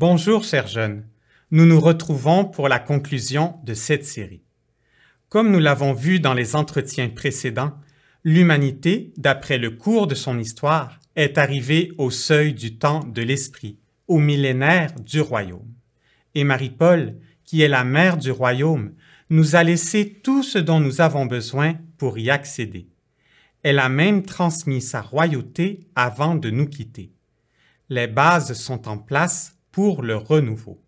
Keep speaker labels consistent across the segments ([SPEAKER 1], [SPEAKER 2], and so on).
[SPEAKER 1] Bonjour, chers jeunes. Nous nous retrouvons pour la conclusion de cette série. Comme nous l'avons vu dans les entretiens précédents, l'humanité, d'après le cours de son histoire, est arrivée au seuil du temps de l'esprit, au millénaire du royaume. Et Marie-Paul, qui est la mère du royaume, nous a laissé tout ce dont nous avons besoin pour y accéder. Elle a même transmis sa royauté avant de nous quitter. Les bases sont en place pour le renouveau.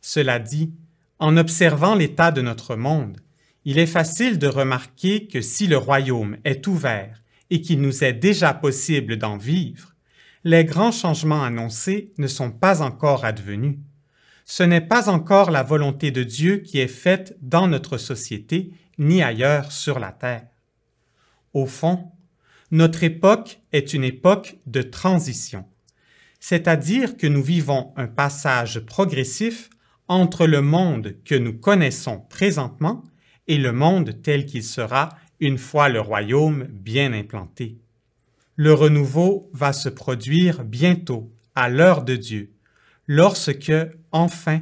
[SPEAKER 1] Cela dit, en observant l'état de notre monde, il est facile de remarquer que si le royaume est ouvert et qu'il nous est déjà possible d'en vivre, les grands changements annoncés ne sont pas encore advenus. Ce n'est pas encore la volonté de Dieu qui est faite dans notre société ni ailleurs sur la terre. Au fond, notre époque est une époque de transition, c'est-à-dire que nous vivons un passage progressif entre le monde que nous connaissons présentement et le monde tel qu'il sera une fois le royaume bien implanté. Le renouveau va se produire bientôt, à l'heure de Dieu, lorsque, enfin,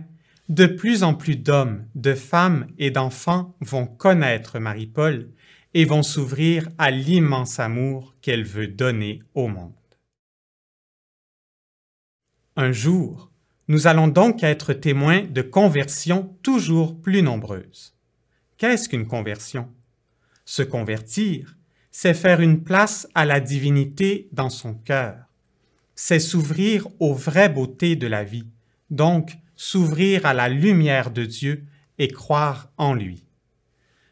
[SPEAKER 1] de plus en plus d'hommes, de femmes et d'enfants vont connaître Marie-Paul et vont s'ouvrir à l'immense amour qu'elle veut donner au monde. Un jour, nous allons donc être témoins de conversions toujours plus nombreuses. Qu'est-ce qu'une conversion? Se convertir, c'est faire une place à la divinité dans son cœur. C'est s'ouvrir aux vraies beautés de la vie, donc s'ouvrir à la lumière de Dieu et croire en lui.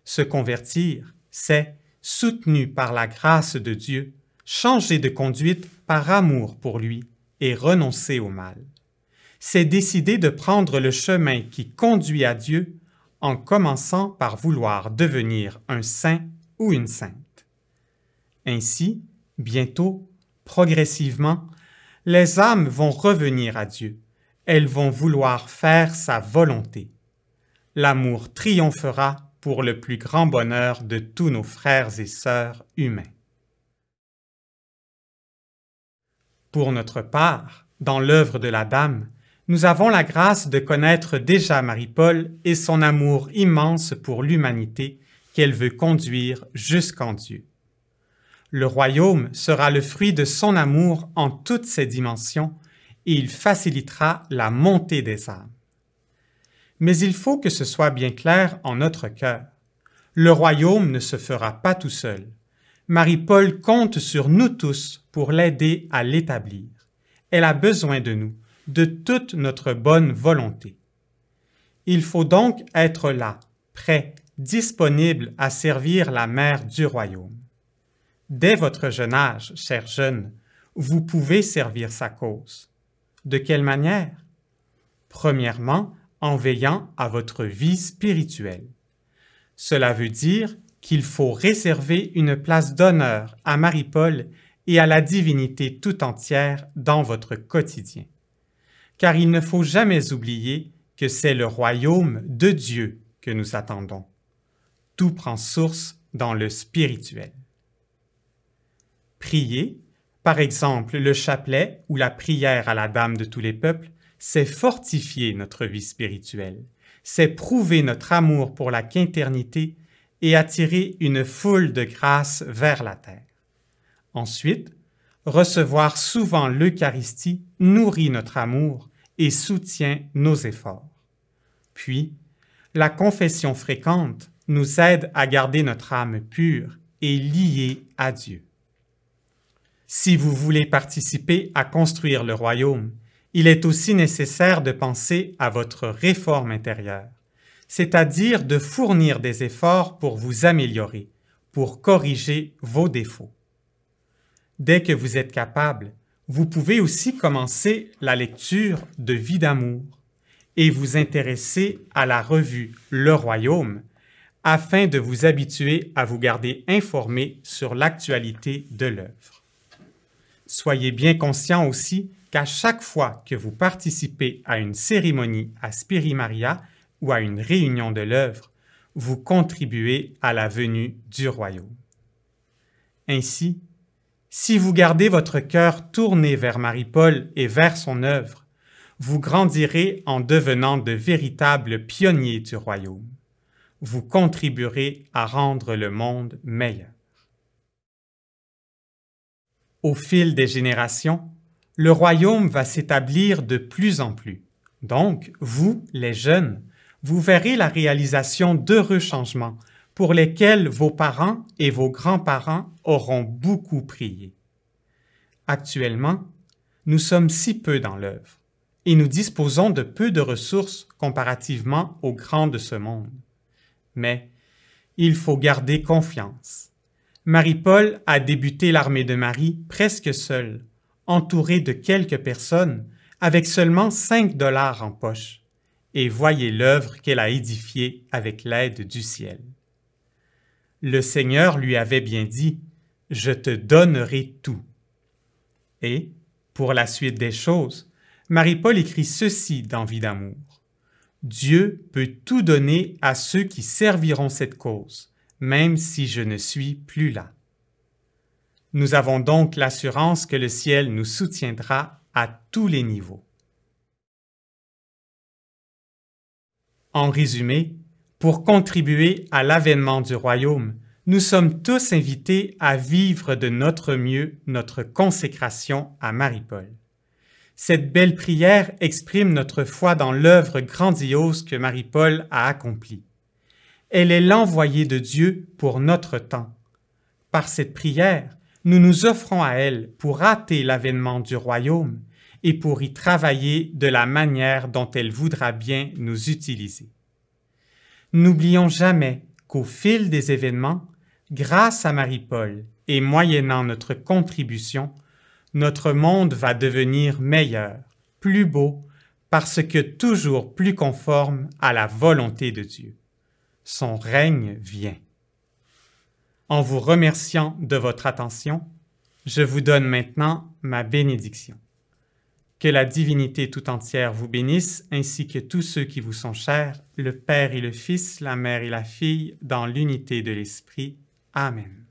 [SPEAKER 1] Se convertir, c'est, soutenu par la grâce de Dieu, changer de conduite par amour pour lui et renoncer au mal. C'est décider de prendre le chemin qui conduit à Dieu en commençant par vouloir devenir un saint ou une sainte. Ainsi, bientôt, progressivement, les âmes vont revenir à Dieu. Elles vont vouloir faire sa volonté. L'amour triomphera pour le plus grand bonheur de tous nos frères et sœurs humains. Pour notre part, dans l'œuvre de la Dame, nous avons la grâce de connaître déjà Marie-Paul et son amour immense pour l'humanité qu'elle veut conduire jusqu'en Dieu. Le royaume sera le fruit de son amour en toutes ses dimensions et il facilitera la montée des âmes mais il faut que ce soit bien clair en notre cœur. Le royaume ne se fera pas tout seul. Marie-Paul compte sur nous tous pour l'aider à l'établir. Elle a besoin de nous, de toute notre bonne volonté. Il faut donc être là, prêt, disponible à servir la mère du royaume. Dès votre jeune âge, cher jeune, vous pouvez servir sa cause. De quelle manière Premièrement, en veillant à votre vie spirituelle. Cela veut dire qu'il faut réserver une place d'honneur à Marie-Paul et à la divinité tout entière dans votre quotidien. Car il ne faut jamais oublier que c'est le royaume de Dieu que nous attendons. Tout prend source dans le spirituel. Prier, par exemple le chapelet ou la prière à la Dame de tous les peuples, c'est fortifier notre vie spirituelle, c'est prouver notre amour pour la quinternité et attirer une foule de grâce vers la terre. Ensuite, recevoir souvent l'Eucharistie nourrit notre amour et soutient nos efforts. Puis, la confession fréquente nous aide à garder notre âme pure et liée à Dieu. Si vous voulez participer à construire le royaume, il est aussi nécessaire de penser à votre réforme intérieure, c'est-à-dire de fournir des efforts pour vous améliorer, pour corriger vos défauts. Dès que vous êtes capable, vous pouvez aussi commencer la lecture de Vie d'amour et vous intéresser à la revue Le Royaume afin de vous habituer à vous garder informé sur l'actualité de l'œuvre. Soyez bien conscient aussi qu'à chaque fois que vous participez à une cérémonie à Spirimaria ou à une réunion de l'œuvre, vous contribuez à la venue du royaume. Ainsi, si vous gardez votre cœur tourné vers Marie-Paul et vers son œuvre, vous grandirez en devenant de véritables pionniers du royaume. Vous contribuerez à rendre le monde meilleur. Au fil des générations, le royaume va s'établir de plus en plus. Donc, vous, les jeunes, vous verrez la réalisation d'heureux changements pour lesquels vos parents et vos grands-parents auront beaucoup prié. Actuellement, nous sommes si peu dans l'œuvre et nous disposons de peu de ressources comparativement aux grands de ce monde. Mais il faut garder confiance. Marie-Paul a débuté l'armée de Marie presque seule entouré de quelques personnes, avec seulement 5 dollars en poche, et voyez l'œuvre qu'elle a édifiée avec l'aide du ciel. Le Seigneur lui avait bien dit, Je te donnerai tout. Et, pour la suite des choses, Marie-Paul écrit ceci d'envie d'amour. Dieu peut tout donner à ceux qui serviront cette cause, même si je ne suis plus là. Nous avons donc l'assurance que le ciel nous soutiendra à tous les niveaux. En résumé, pour contribuer à l'avènement du royaume, nous sommes tous invités à vivre de notre mieux notre consécration à Marie-Paul. Cette belle prière exprime notre foi dans l'œuvre grandiose que Marie-Paul a accomplie. Elle est l'envoyée de Dieu pour notre temps. Par cette prière, nous nous offrons à elle pour rater l'avènement du royaume et pour y travailler de la manière dont elle voudra bien nous utiliser. N'oublions jamais qu'au fil des événements, grâce à Marie-Paul et moyennant notre contribution, notre monde va devenir meilleur, plus beau, parce que toujours plus conforme à la volonté de Dieu. Son règne vient. En vous remerciant de votre attention, je vous donne maintenant ma bénédiction. Que la divinité tout entière vous bénisse, ainsi que tous ceux qui vous sont chers, le Père et le Fils, la Mère et la Fille, dans l'unité de l'Esprit. Amen.